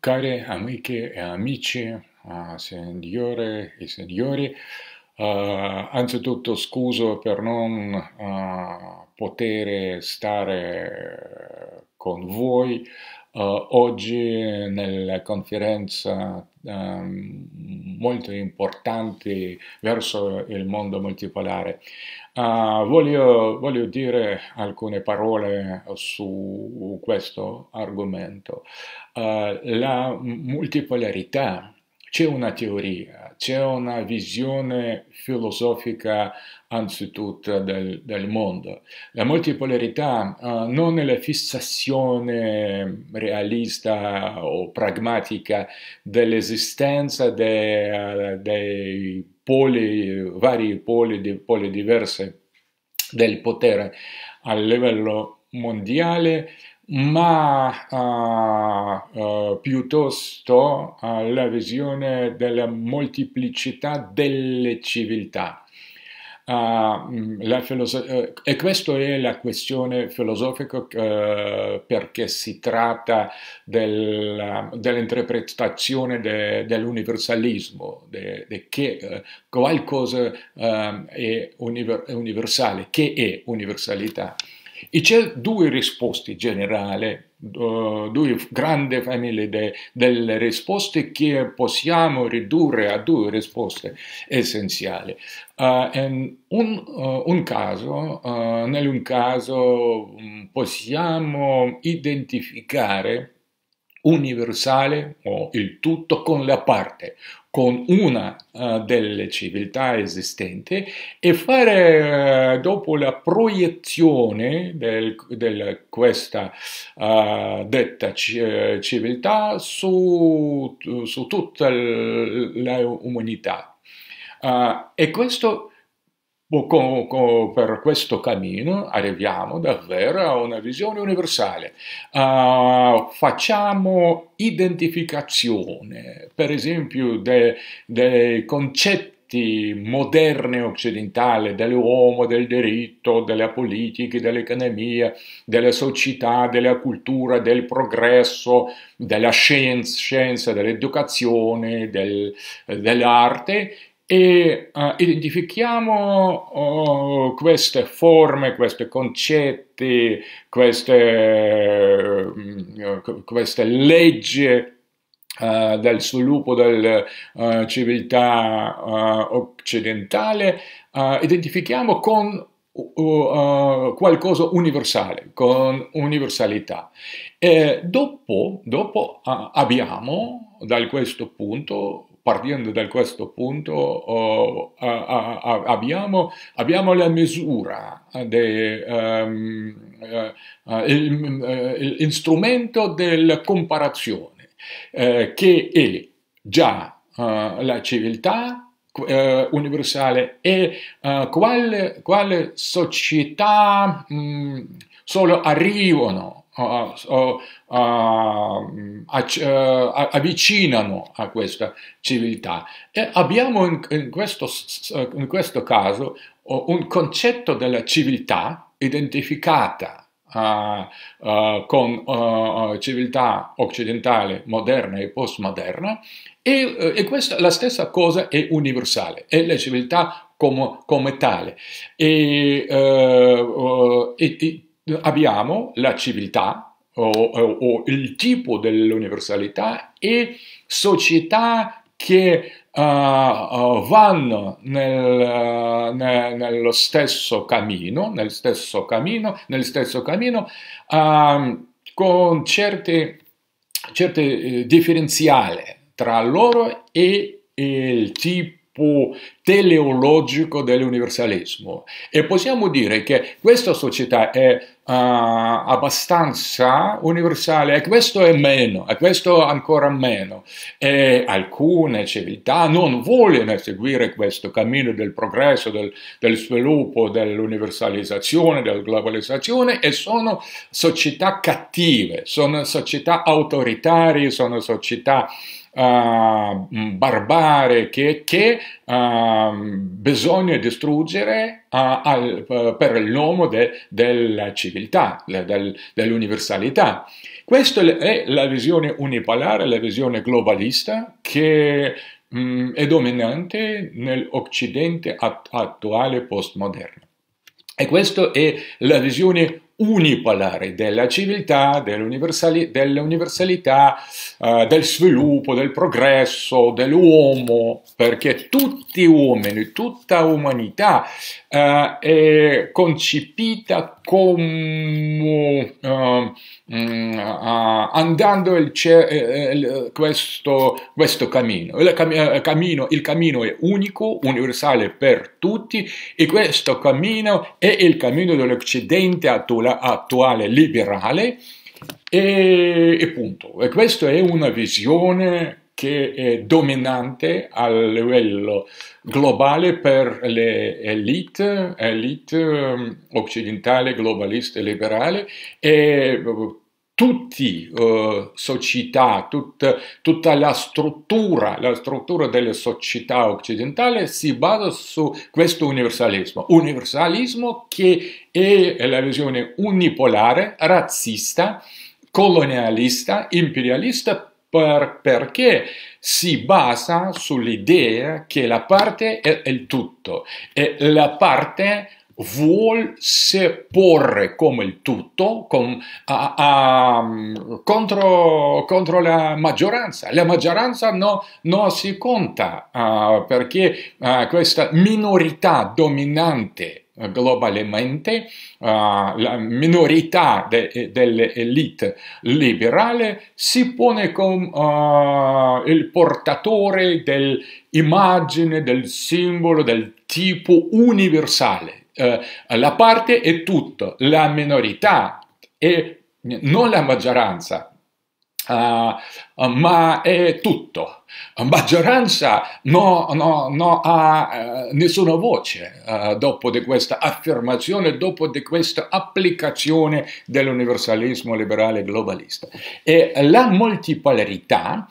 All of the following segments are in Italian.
Care amiche e amici, uh, signore e signori, uh, eh, anzitutto scuso per non uh, eh, poter stare con voi eh, oggi nella conferenza ehm, molto importante verso il mondo multipolare. Uh, voglio, voglio, dire alcune parole su questo argomento. Uh, la multipolarità c'è una teoria, c'è una visione filosofica anzitutto del, del mondo. La multipolarità uh, non è la fissazione realista o pragmatica dell'esistenza dei, eh, dei poli, vari poli, di, poli diversi del potere a livello mondiale, ma uh, piuttosto eh, la visione della moltiplicità delle civiltà. Mm, e questa è la questione filosofica perché si tratta del, dell'interpretazione de, dell'universalismo, de, de che qualcosa è universale, che è universalità. E c'è due risposte generali, eh, due grandi famiglie de, delle risposte che possiamo ridurre a due risposte essenziali. Uh, in un, uh, un caso, uh, nell'un caso mm, possiamo identificare universale o il tutto con la parte, con una uh, delle civiltà esistenti e fare uh, dopo la proiezione di questa uh, detta civiltà su, su tutta l'umanità. e questo per questo cammino arriviamo davvero a una visione universale. Uh, facciamo identificazione, per esempio, dei de concetti moderni occidentali dell'uomo, del diritto, della politica, dell'economia, della società, della cultura, del progresso, della scienza, scienza dell'educazione, del, dell'arte e uh, identifichiamo uh, queste forme, questi concetti, queste, uh, queste leggi eh, del sviluppo della eh, civiltà occidentale, identifichiamo con oh, qualcosa universale, con universalità. E dopo, dopo ah, abbiamo, da questo punto, partendo da questo punto oh, a, a, a, abbiamo, abbiamo, la misura, de, um, ehm, uh, eh, uh, eh, l'istrumento eh, della comparazione eh, che è già uh, la civiltà universale e quale, quale, società mh, mm, solo arrivano o, o, o, eh, avvicinano a questa civiltà. E abbiamo in, in, questo, eh, in questo caso un concetto della civiltà identificata Uh, uh, con uh, civiltà occidentale moderna e postmoderna e, e, questa, la stessa cosa è universale, è la civiltà come, come tale. E, e, abbiamo la civiltà o, o, o il tipo dell'universalità e società che uh, uh, vanno nel, eh, ne, nello stesso cammino, nel stesso cammino, nel stesso cammino uh, con certe, certe differenziali tra loro e il tipo teleologico dell'universalismo e possiamo dire che questa società è uh, abbastanza universale e questo è meno, e questo ancora meno e alcune civiltà non vogliono seguire questo cammino del progresso, del, del sviluppo, dell'universalizzazione, della globalizzazione e sono società cattive, sono società autoritarie, sono società uh, barbare che, che uh, bisogna distruggere uh, al, per l'uomo de, della civiltà, del, dell'universalità. Questa è la visione unipolare, la visione globalista che um, è dominante nell'Occidente attuale postmoderno. E questa è la visione unipolare della civiltà, dell'universali, dell'universalità, eh, del sviluppo, del progresso, dell'uomo, perché tutti uomini, tutta umanità uh, eh, concipita come uh, um, mh, mm, andando il, eh, eh, il, questo, questo cammino. Il, cam eh, cammino. il cammino è unico, universale per tutti e questo cammino è il cammino dell'Occidente attuale, attuale liberale e, e punto. E questa è una visione che è dominante a livello globale per le elite, elite um, occidentale, globalista e liberale e uh, tutti eh, società, tut, tutta la struttura, la struttura delle società occidentali si basa su questo universalismo. Universalismo che è la visione unipolare, razzista, colonialista, imperialista, per, perché si basa sull'idea che la parte è il tutto e la parte vuol porre come il tutto con, a, a, contro, contro, la maggioranza. La maggioranza non no si conta uh, perché uh, questa minorità dominante eh, globalmente eh, la minorità de, dell'elite liberale si pone come eh, il portatore dell'immagine, del simbolo, del tipo universale. la parte è tutto, la minorità è non la maggioranza, Uh, ma è tutto. Maggioranza non no, no ha uh, nessuna voce uh, dopo di questa affermazione, dopo di questa applicazione dell'universalismo liberale globalista. E la multipolarità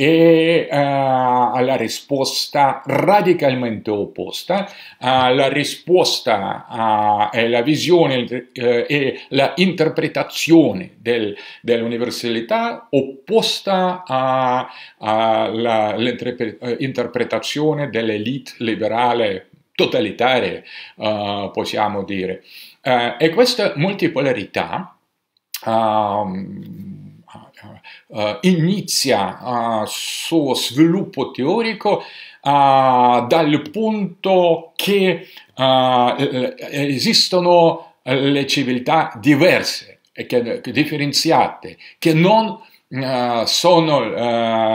e eh, alla risposta radicalmente opposta, eh, la risposta eh, è la visione eh, e la del, dell'universalità opposta all'interpretazione eh, dell'elite liberale totalitaria, eh, possiamo dire. e questa multipolarità Um, eh, inizia il eh, suo sviluppo teorico eh, dal punto che esistono le civiltà diverse, che, differenziate, che non sono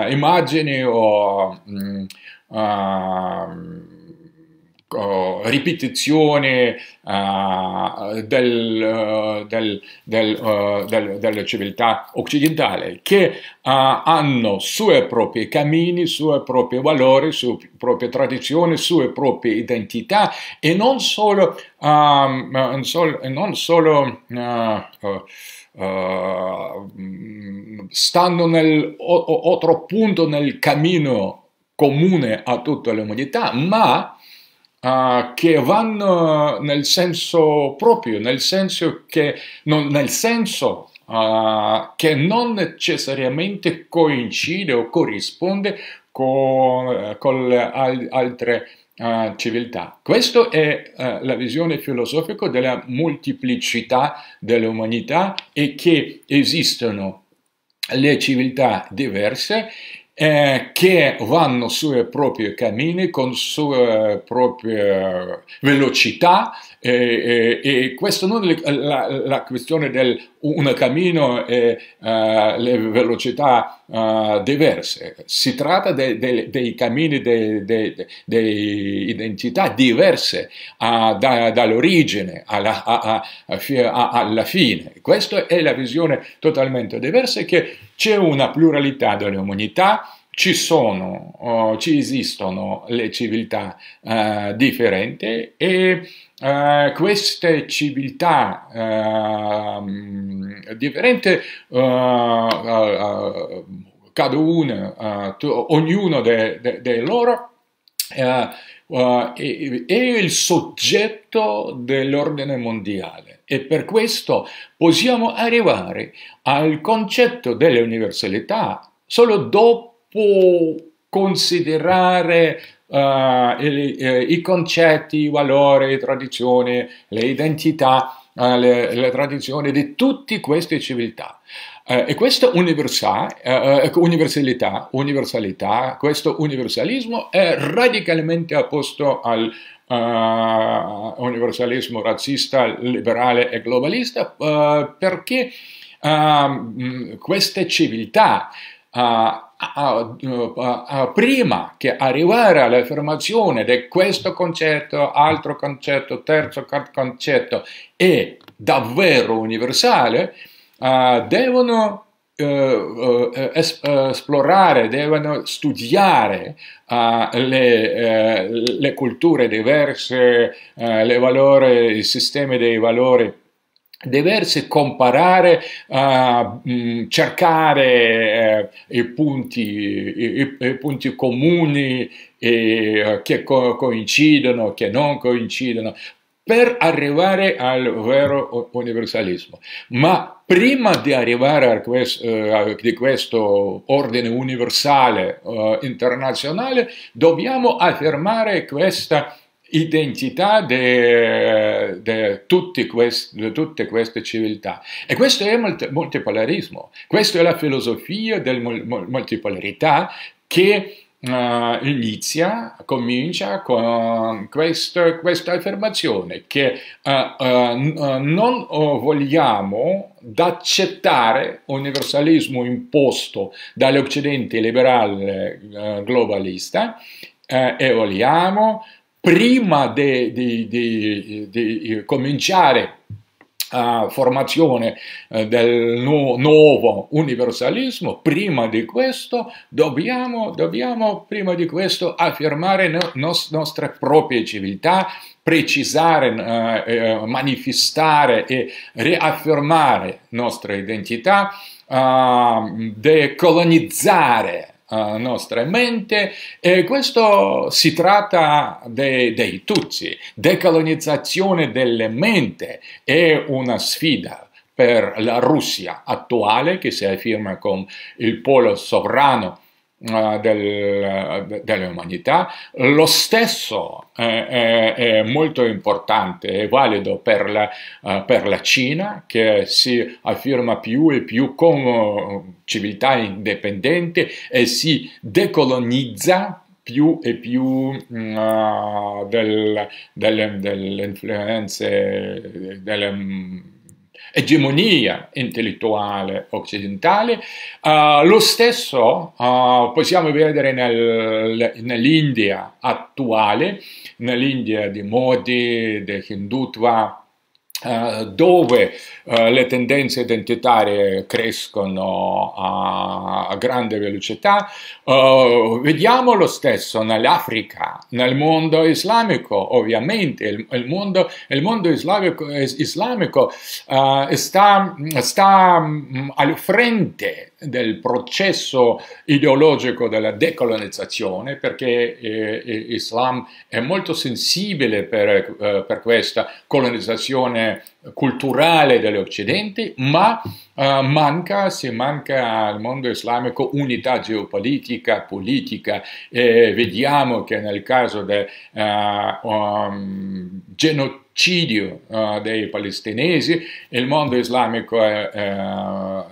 immagini o mm, uh, ripetizione uh, del, del, eh, del, delle civiltà occidentali che hanno suoi propri cammini, suoi propri valori, sue proprie tradizioni, sue proprie identità e non solo, um, non solo, non Uh, mm, stanno nel o, punto nel cammino comune a tutta l'umanità, ma uh, che vanno nel senso proprio, nel senso che non, nel senso, uh, che non necessariamente coincide o corrisponde con, eh, con al, altre Uh, civiltà. Questa è uh, la visione filosofica della moltiplicità dell'umanità e che esistono le civiltà diverse eh, che vanno sui propri cammini con sue proprie velocità e, e, e questo non è la, la, questione del un cammino e uh, le velocità uh, diverse, si tratta de, de, dei cammini, delle de, identità diverse uh, da, dall'origine alla, a, a, alla, fine. Questa è la visione totalmente diversa che c'è una pluralità delle umanità. ci sono, oh, ci esistono le civiltà eh, differenti e eh, queste civiltà ehm, eh, differenti eh, caduna, eh, ognuno di de, de loro è, eh, è il soggetto dell'ordine mondiale e per questo possiamo arrivare al concetto dell'universalità solo dopo considerare uh, eh, i, eh, i, concetti, i valori, le tradizioni, le identità, uh, le, le tradizioni di tutte queste civiltà. Uh, e questa universalità, universalità, universalità, questo universalismo è radicalmente opposto al universalismo razzista, liberale e globalista perché ehm, queste civiltà Uh, prima che arrivare all'affermazione di questo concetto, altro concetto, terzo concetto è davvero universale, uh, devono Uh, es, esplorare, devono studiare le, le, culture diverse, le valori, i sistemi dei valori Deversi comparare, uh, cercare eh, i, punti, i, i, punti, comuni eh, che co coincidono, che non coincidono, per arrivare al vero universalismo. Ma prima di arrivare a questo, eh, di questo ordine universale eh, internazionale, dobbiamo affermare questa identità di tutte queste civiltà. E questo è il multipolarismo, questa è la filosofia della multipolarità che Uh, inizia, comincia con questa, questa affermazione che uh, uh, non vogliamo accettare universalismo imposto dall'Occidente liberale globalista e vogliamo prima di cominciare la formazione eh, del nu nuovo universalismo, prima di questo dobbiamo, dobbiamo prima di questo affermare no nos nostra propria civiltà, precisare, uh, eh, manifestare e riaffermare nostra identità, ehm, decolonizzare uh, nostra mente. E questo si tratta de, dei Tutsi. Decolonizzazione delle menti è una sfida per la Russia attuale che si afferma come il polo sovrano eh, del, eh, dell'umanità. Lo stesso è, è, molto importante e valido per la, eh, per la, Cina che si afferma più e più come civiltà indipendente e si decolonizza più e più uh, del, delle, delle influenze delle, mm, egemonia intellettuale occidentale. Uh, lo stesso uh, possiamo vedere nel, nell'India attuale, nell'India di Modi, di Hindutva, eh, dove eh, le tendenze identitarie crescono a, grande velocità. Eh, vediamo lo stesso nell'Africa, nel mondo islamico, ovviamente il, mondo, il mondo islamico, islamico sta, sta mm, al frente del processo ideologico della decolonizzazione, perché eh, eh, Islam è molto sensibile per, eh, per questa colonizzazione culturale dell'Occidente, ma Uh, manca, se manca al mondo islamico unità geopolitica, politica, E vediamo che nel caso del uh, eh, um, genocidio uh, dei palestinesi il mondo islamico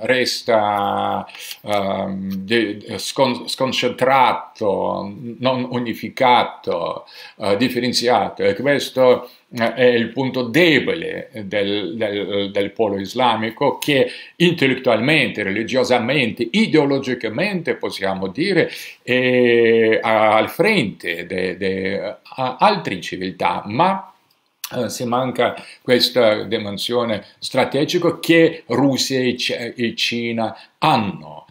resta ehm, de, scon sconcentrato, non unificato, differenziato e questo eh, è il punto debole del, del, del, polo islamico che intellettualmente, religiosamente, ideologicamente possiamo dire è al frente di altre civiltà, ma eh, se manca questa dimensione strategica che Russia e, e Cina hanno.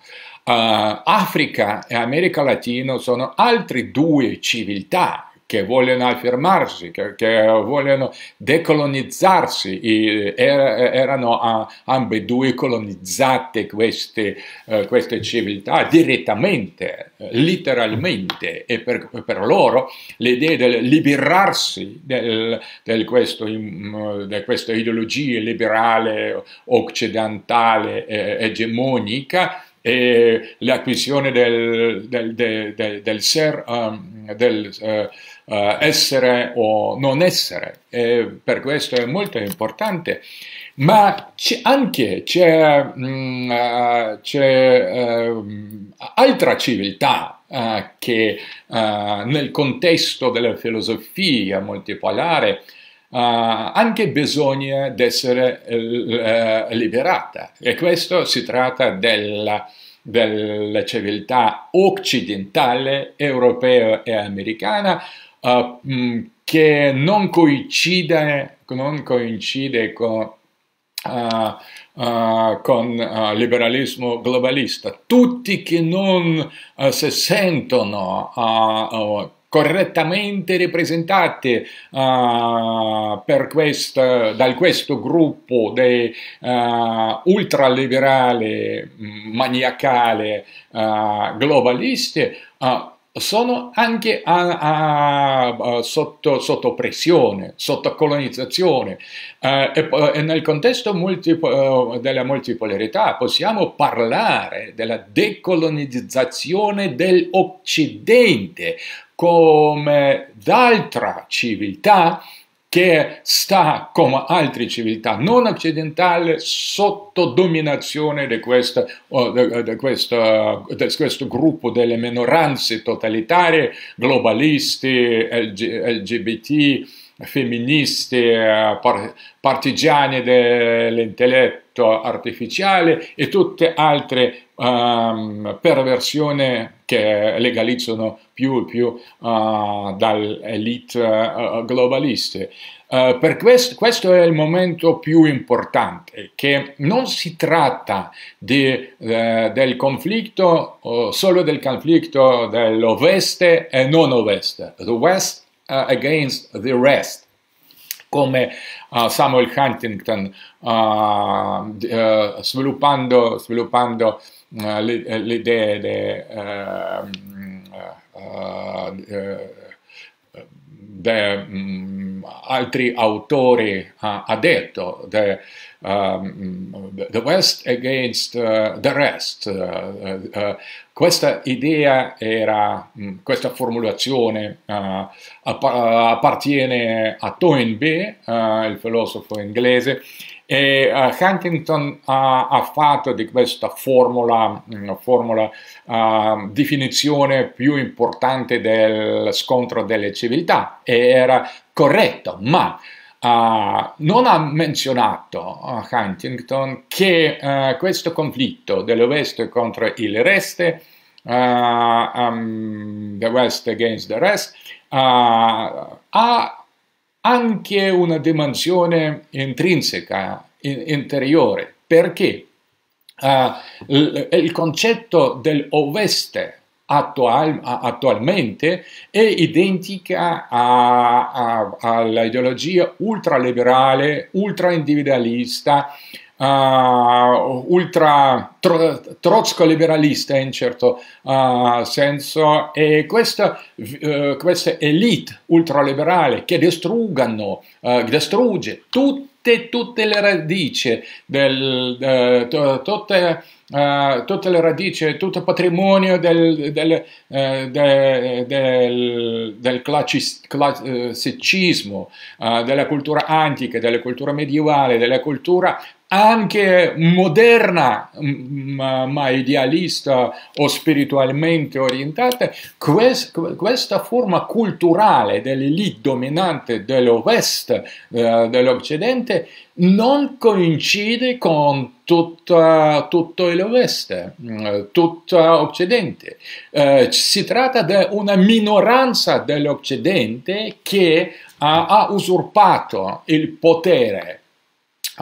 Uh, Africa e America Latina sono altre due civiltà che vogliono affermarsi, che, che vogliono decolonizzarsi, e er, erano a, ambedue colonizzate queste, eh, queste, civiltà direttamente, letteralmente, e per, per loro l'idea del liberarsi del, del questo, di questa ideologia liberale, occidentale, eh, egemonica, e l'acquisizione del, del, del, del, del ser, um, del, uh, eh, essere o non essere, e per questo è molto importante, ma c'è anche c'è, mm, eh, eh, altra civiltà eh, che nel contesto della filosofia multipolare Uh, anche bisogna essere uh, liberata e questo si tratta della, della civiltà occidentale, europea e americana uh, che non coincide, non coincide con, uh, uh, con liberalismo globalista. Tutti che non si sentono correttamente rappresentati uh, questo, da questo gruppo di uh, ultraliberale, mm, maniacale, uh, globalisti, uh, sono anche a, a, a, sotto, sotto, pressione, sotto colonizzazione eh, e, e, nel contesto multipo, eh, della multipolarità possiamo parlare della decolonizzazione dell'Occidente come d'altra civiltà che sta, come altre civiltà non occidentali, sotto dominazione di, questa, di, questo, di questo, gruppo delle minoranze totalitarie, globalisti, LGBT, femministi, partigiani dell'intelletto artificiale e tutte altre um, ehm, perversioni che legalizzano più e più uh, dall'elite uh, globaliste. Uh, per questo, questo è il momento più importante, che non si tratta di, del conflitto, solo del conflitto dell'oveste e non oveste, the west against the rest, come uh, Samuel Huntington uh, uh, sviluppando, sviluppando l'idea de, eh, eh, mm, altri autori uh, ha detto the, um, the West against uh, the rest uh, questa idea era, mm, questa formulazione uh, appartiene a Toynbee, uh, il filosofo inglese, e uh, Huntington ha fatto di questa formula, mm, formula eh, definizione più importante del scontro delle civiltà e era corretto, ma Uh, non ha menzionato uh, Huntington che uh, questo conflitto dell'Ovest contro il Rest, um, the West against the Rest, eh, ha anche una dimensione intrinseca, in interiore, perché il concetto dell'Ovest attual, attualmente è identica all'ideologia ultraliberale, ultraindividualista, uh, ultra tro, trozco-liberalista in certo uh, senso e questa, uh, questa elite ultraliberale che uh, eh, distrugge tutto tutte, tutte le radici del, eh, tutte, eh, tutte le radici, tutto il patrimonio del, del, eh, de, del, del classicismo, classicismo eh, della cultura antica, della cultura medievale, della cultura anche moderna, ma idealista o spiritualmente orientata, questa forma culturale dell'elite dominante dell'Ovest, eh, dell'Occidente, non coincide con tutta, tutto l'Ovest, mm, tutto l'Occidente. Eh, si tratta di una minoranza dell'Occidente che ha, ha usurpato il potere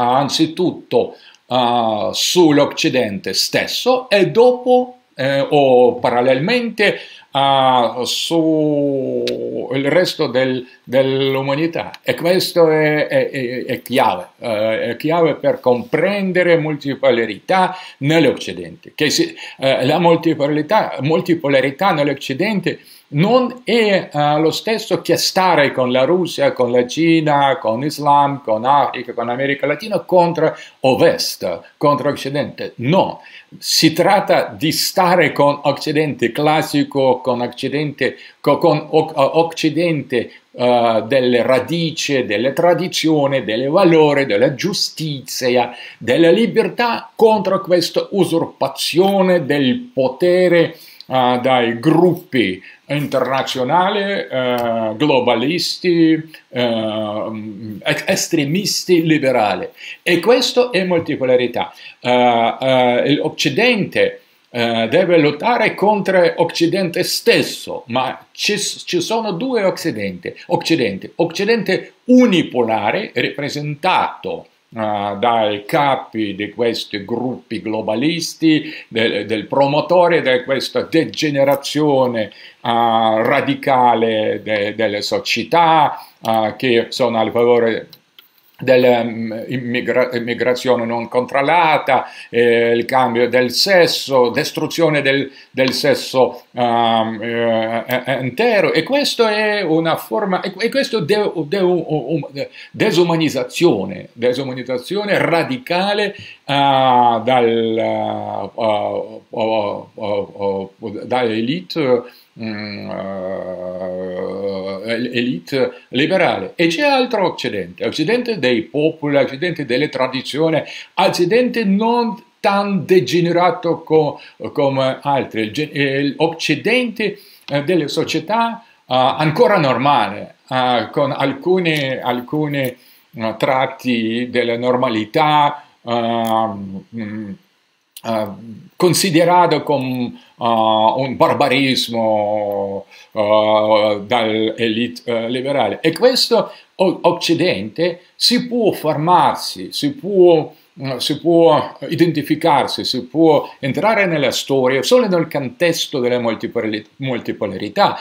anzitutto uh, sull'Occidente stesso e dopo eh, o parallelmente uh, sul resto del, dell'umanità. E questo è, è, è chiave, uh, è chiave per comprendere multipolarità nell'Occidente. Che si, uh, la multipolarità, multipolarità nell'Occidente non è uh, lo stesso che stare con la Russia, con la Cina, con l'Islam, con l'Africa, con l'America Latina contro Ovest, contro Occidente. No, si tratta di stare con Occidente classico, con Occidente, con eh, Occidente uh, delle radici, delle tradizioni, delle valori, della giustizia, della libertà contro questa usurpazione del potere uh, dai gruppi internazionale, eh, globalisti, eh, mm, estremisti liberali. E questo è multipolarità. Eh, eh L'Occidente eh, deve lottare contro l'Occidente stesso, ma ci, ci sono due Occidenti. Occidente unipolare, rappresentato eh, dai capi di questi gruppi globalisti, del, del promotore di questa degenerazione uh, radicale de, delle società uh, che sono al favore dell'immigrazione ehm, non controllata, eh, il cambio del sesso, distruzione del, del sesso um, eh, intero e questo è una forma, e questo de, de, um, desumanizzazione, desumanizzazione radicale uh, dal, uh, uh, uh dall'elite Mm, eh, eh, elite liberale e c'è altro Occidente, Occidente dei popoli, Occidente delle tradizioni, Occidente non tan degenerato come altri, l'Occidente eh, delle società ancora normale, con alcuni, alcuni tratti della normalità. Ehm, mm, Uh, considerato come uh, un barbarismo uh, eh, dall'elite liberale. E questo Occidente si può formarsi, si può eh, si può identificarsi, si può entrare nella storia solo nel contesto della multipolarità,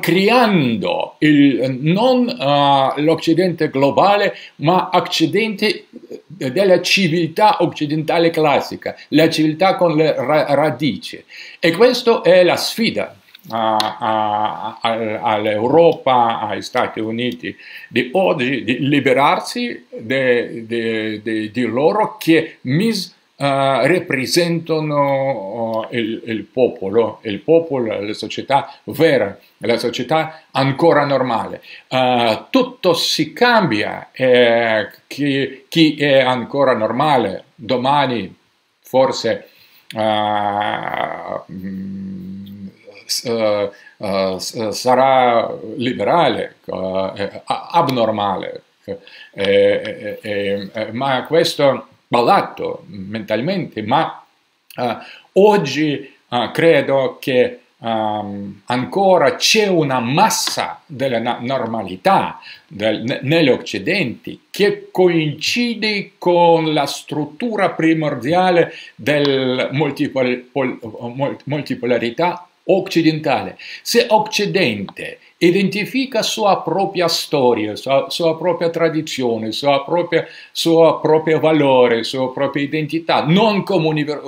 creando il, eh, non uh, l'Occidente globale, ma l'Occidente della civiltà occidentale classica, la civiltà con le ra radici. E questa è la sfida all'Europa, agli Stati Uniti di oggi di liberarsi di loro che misrepresentano eh, eh, il, il, popolo, il popolo, la società vera, la società ancora normale. Uh, tutto si cambia, eh, chi, chi, è ancora normale domani forse... Uh, sarà liberale, abnormale, ma questo ballato mentalmente, ma э, oggi э, credo che ehm, ancora c'è una massa della normalità del, negli occidenti che coincide con la struttura primordiale del multipolarità occidentale, se Occidente identifica sua propria storia, sua, sua propria tradizione, sua propria, sua propria, valore, sua propria identità, non, eh, eh, con, univer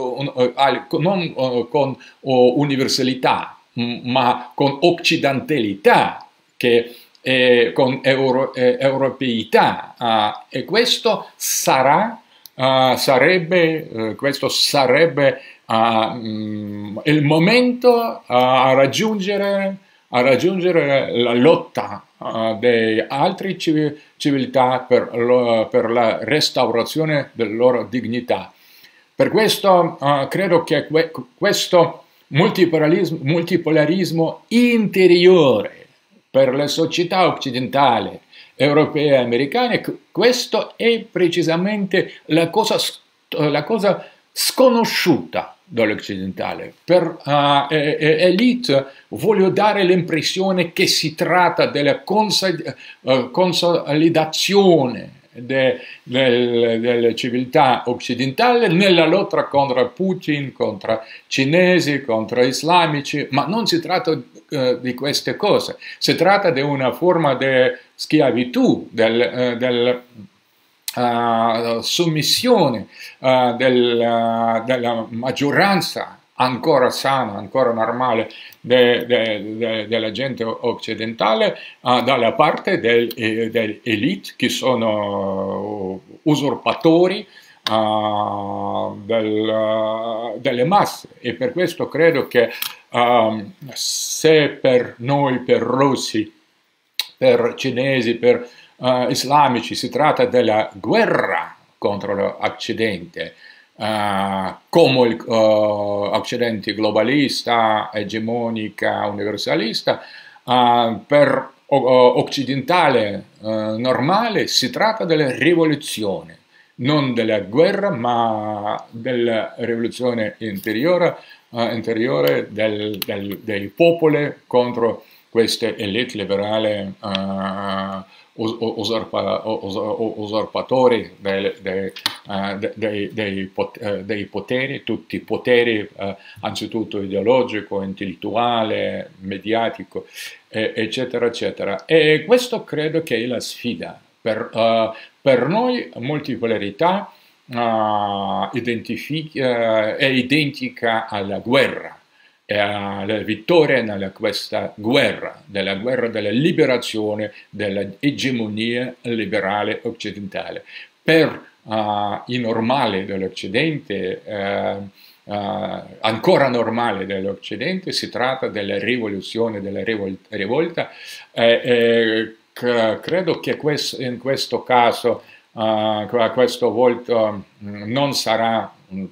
non con universalità, ma con occidentalità, che è, con euro, europeità, ah, e questo sarà ah, sarebbe, eh, questo sarebbe a, mh, mm, il momento a raggiungere, a raggiungere la lotta uh, eh, di altre civ civiltà per, lo, per, la restaurazione della loro dignità. Per questo uh, credo che que questo multipolarismo, multipolarismo interiore per le società occidentali europee e americane, questo è precisamente la cosa, la cosa sconosciuta dall'occidentale. Per uh, elite voglio dare l'impressione che si tratta della eh, consolidazione della de, de, civiltà occidentale nella lotta contro Putin, contro cinesi, contro islamici, ma non si tratta uh, di queste cose, si tratta di una forma di schiavitù del, uh, del uh, sommissione uh, del, eh, della maggioranza ancora sana, ancora normale de, de, de, della gente occidentale uh, dalla parte delle del elite che sono usurpatori uh, del, uh, delle masse e per questo credo che um, se per noi, per russi, per cinesi, per eh, islamici, si tratta della guerra contro l'Occidente, eh, come l'Occidente eh, globalista, egemonica, universalista, eh, per occidentale eh, normale si tratta della rivoluzione, non della guerra ma della rivoluzione interiore, eh, interiore del, del, dei popoli contro l'Occidente queste elite liberali uh, eh, usurpa, us, usurpatori eh, dei, dei, dei, eh, dei, poteri, tutti i poteri, uh, anzitutto ideologico, intellettuale, mediatico, eh, eccetera, eccetera. E questo credo che è la sfida. Per, uh, per noi multipolarità uh, è identica alla guerra alla vittoria nella questa guerra, della guerra della liberazione dell'egemonia liberale occidentale. Per uh, eh, i normali dell'Occidente, uh, uh, ancora normali dell'Occidente, si tratta della rivoluzione, della rivol rivolta. Eh, eh, credo che quest in questo caso, a questo volto, mm, non sarà mm,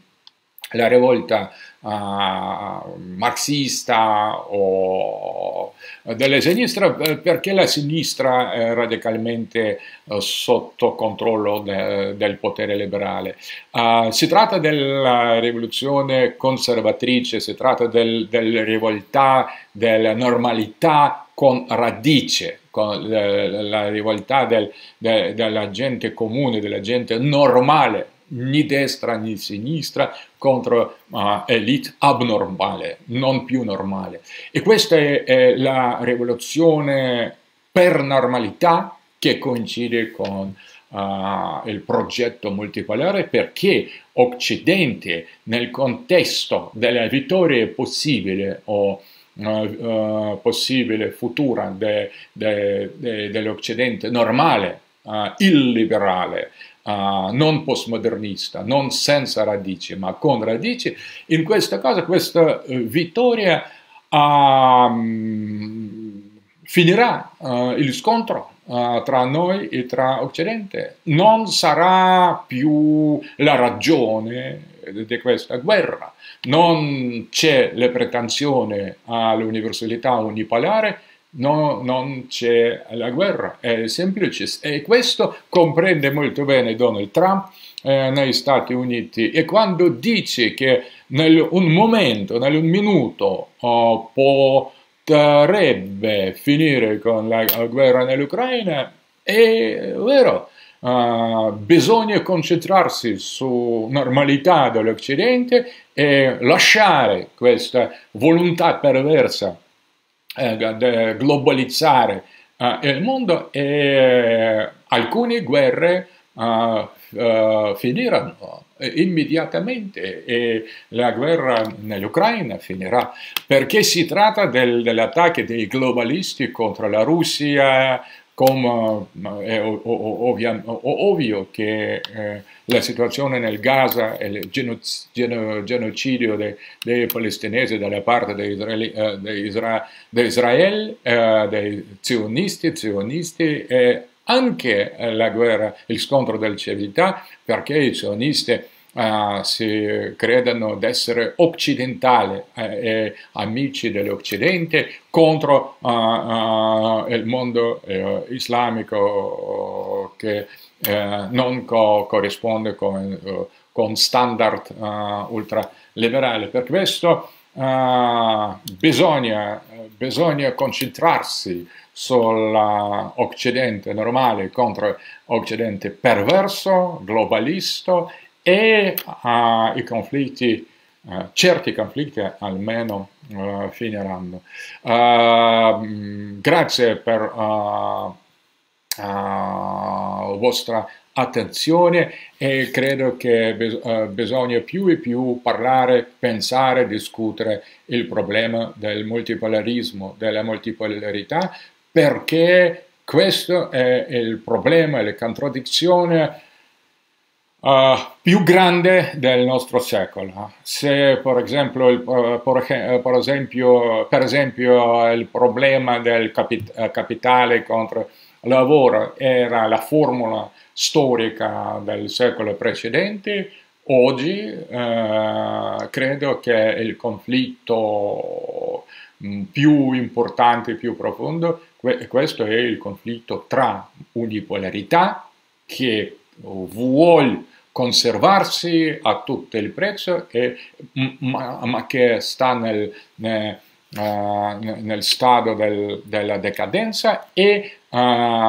la rivolta uh, marxista o delle sinistre eh, perché la sinistra è radicalmente uh, sotto controllo de del potere liberale. Uh, si tratta della rivoluzione conservatrice, si tratta del, della rivolta, della normalità con radice, con la, rivolta del, de della gente comune, della gente normale ni destra né sinistra contro uh, elite abnormale, non più normale. E questa è, è la rivoluzione per normalità che coincide con uh, il progetto multipolare perché Occidente nel contesto della vittoria possibile o uh, possibile futura de, de, de, dell'Occidente normale, illiberale, uh, non postmodernista, non senza radici, ma con radici, in questa caso questa eh, vittoria um, finirà uh, il scontro uh, tra noi e tra Occidente. Non sarà più la ragione di questa guerra, non c'è la pretensione all'universalità unipolare, No, non c'è la guerra, è semplice e questo comprende molto bene Donald Trump eh, negli Stati Uniti e quando dice che nel un momento, nel un minuto oh, potrebbe finire con la, guerra nell'Ucraina, è vero, uh, bisogna concentrarsi sulla normalità dell'Occidente e lasciare questa volontà perversa eh, globalizzare eh, il mondo e eh, alcune guerre eh, eh, finiranno immediatamente e la guerra nell'Ucraina finirà perché si tratta del, dell'attacco dei globalisti contro la Russia, come è ovvio che eh, la situazione nel Gaza e il genocidio dei, palestinesi dalla parte di Israele, eh, eh, dei zionisti, zionisti e anche la guerra, il scontro della civiltà, perché i zionisti Uh, si credono di essere occidentali, eh, eh, amici dell'Occidente contro uh, uh, il mondo eh, islamico che eh, non co corrisponde con, eh, con standard ultraliberali. Per questo bisogna, bisogna concentrarsi sull'Occidente normale contro l'Occidente perverso, globalista e uh, i conflitti, uh, certi conflitti almeno uh, finiranno. Ah, mm, grazie per la ah, vostra attenzione e credo che bis eh, bisogna più e più parlare, pensare, discutere il problema del multipolarismo, della multipolarità, perché questo è il problema, la contraddizione Uh, più grande del nostro secolo. Se per esempio, il, eh, eh, per esempio, per esempio il problema del capit capitale contro il lavoro era la formula storica del secolo precedente, oggi uh, credo che il conflitto mm, più importante, più profondo, que questo è il conflitto tra unipolarità che vuole conservarsi a tutto il prezzo, e, ma, ma, che sta nel, nel, eh, nel stato del, della decadenza e uh,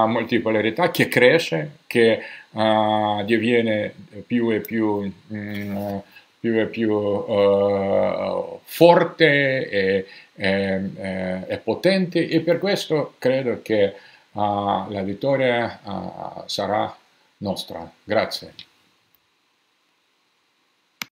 multipolarità che cresce, che uh, diviene più e più... Mh, mm, più e più uh, forte e, e, e, e, potente e per questo credo che uh, la vittoria uh, sarà nostra. Grazie.